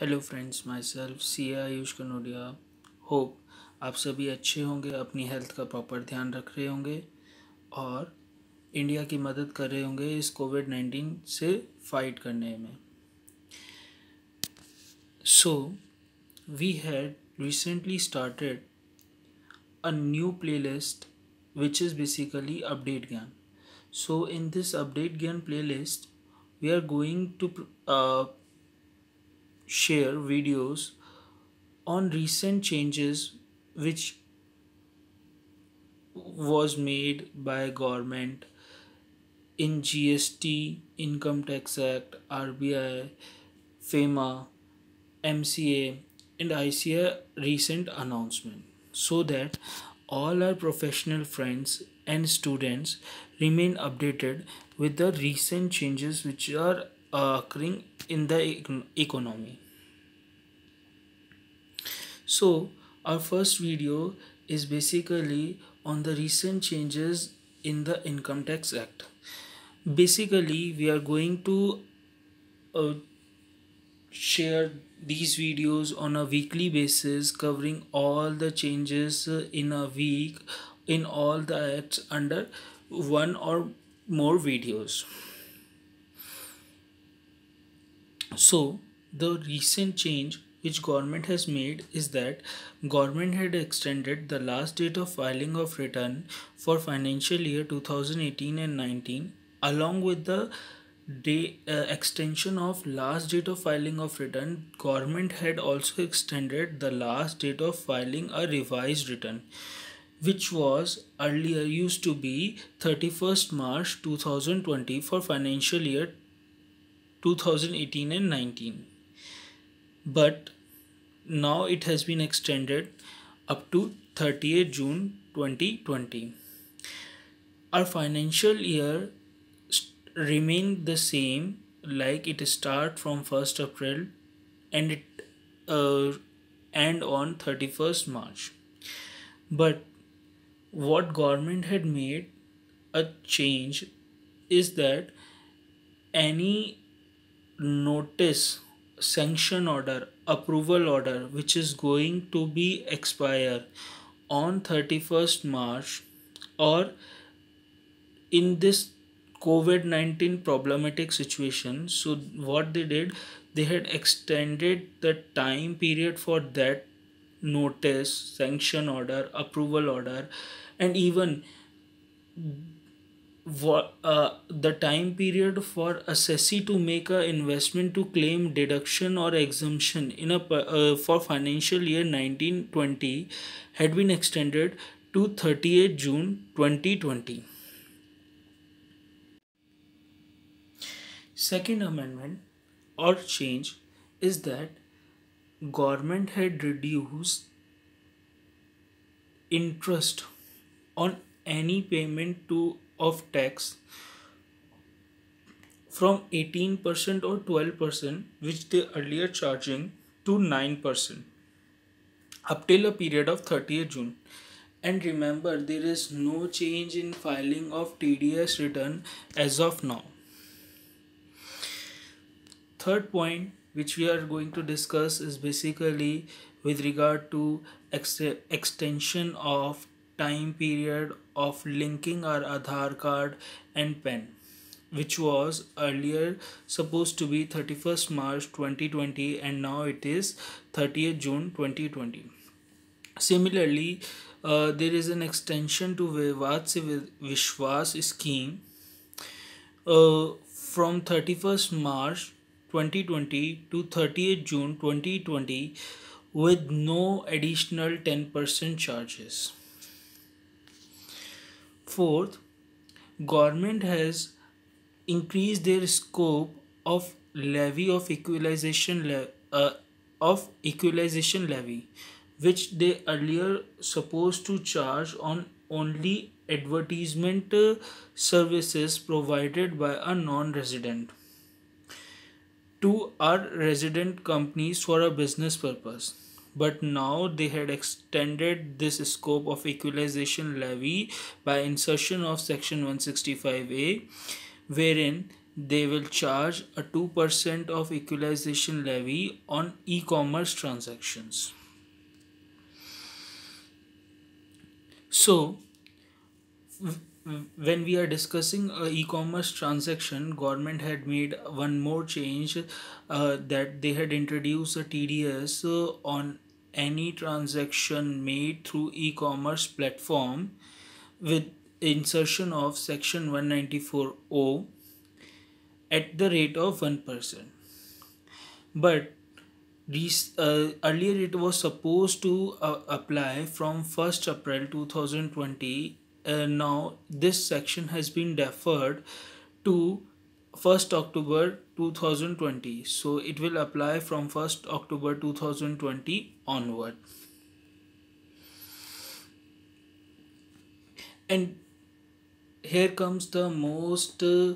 Hello friends माई सेल्फ सी आयुष कनोडिया होप आप सभी अच्छे होंगे अपनी हेल्थ का प्रॉपर ध्यान रख रहे होंगे और इंडिया की मदद कर रहे होंगे इस कोविड नाइन्टीन से फाइट करने में so we had recently started a new playlist which is basically update Gyan so in this update Gyan playlist we are going to share videos on recent changes which was made by government in GST, Income Tax Act, RBI, FEMA, MCA and ICA recent announcement so that all our professional friends and students remain updated with the recent changes which are occurring in the economy so our first video is basically on the recent changes in the income tax act basically we are going to uh, share these videos on a weekly basis covering all the changes uh, in a week in all the acts under one or more videos so the recent change which government has made is that government had extended the last date of filing of return for financial year 2018 and 19 along with the day uh, extension of last date of filing of return government had also extended the last date of filing a revised return which was earlier used to be 31st March 2020 for financial year 2018 and 19 but now it has been extended up to 30th June 2020 our financial year remained the same like it start from 1st April and it uh, end on 31st March but what government had made a change is that any notice sanction order approval order which is going to be expire on 31st march or in this covid-19 problematic situation so what they did they had extended the time period for that notice sanction order approval order and even what uh, the time period for assessee to make an investment to claim deduction or exemption in a uh, for financial year 1920 had been extended to 38 June 2020 second amendment or change is that government had reduced interest on any payment to of tax from 18% or 12% which they earlier charging to 9% up till a period of 30th June and remember there is no change in filing of TDS return as of now third point which we are going to discuss is basically with regard to ex- extension of time period of linking our Aadhaar card and PAN which was earlier supposed to be 31st March 2020 and now it is 30th June 2020. Similarly, uh, there is an extension to Vivad Se Vishwas scheme uh, from 31st March 2020 to 30th June 2020 with no additional 10% charges. Fourth, government has increased their scope of levy of equalization uh, of equalization levy which they earlier supposed to charge on only advertisement uh, services provided by a non-resident to our resident companies for a business purpose but now they had extended this scope of equalization levy by insertion of section 165a wherein they will charge a 2% of equalization levy on e-commerce transactions so when we are discussing uh, e-commerce transaction government had made one more change uh, that they had introduced a tds uh, on any transaction made through e-commerce platform with insertion of section one ninety four o, at the rate of 1%. But this uh, earlier it was supposed to uh, apply from 1st April 2020 uh, now this section has been deferred to 1st October 2020 so it will apply from 1st October 2020 onward and here comes the most uh,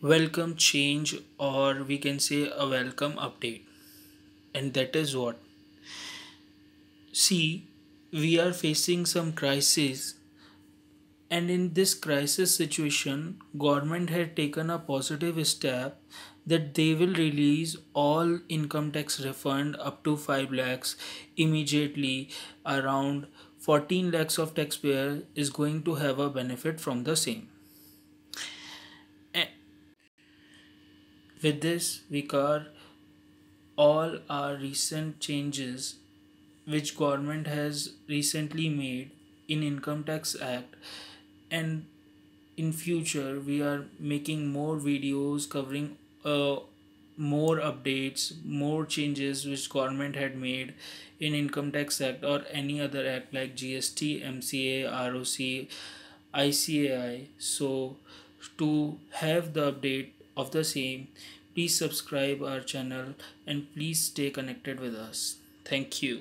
welcome change or we can say a welcome update and that is what see we are facing some crisis and in this crisis situation government had taken a positive step that they will release all income tax refund up to 5 lakhs immediately around 14 lakhs of taxpayer is going to have a benefit from the same with this we cover all our recent changes which government has recently made in income tax act and in future we are making more videos covering uh, more updates more changes which government had made in income tax act or any other act like gst mca roc icai so to have the update of the same please subscribe our channel and please stay connected with us thank you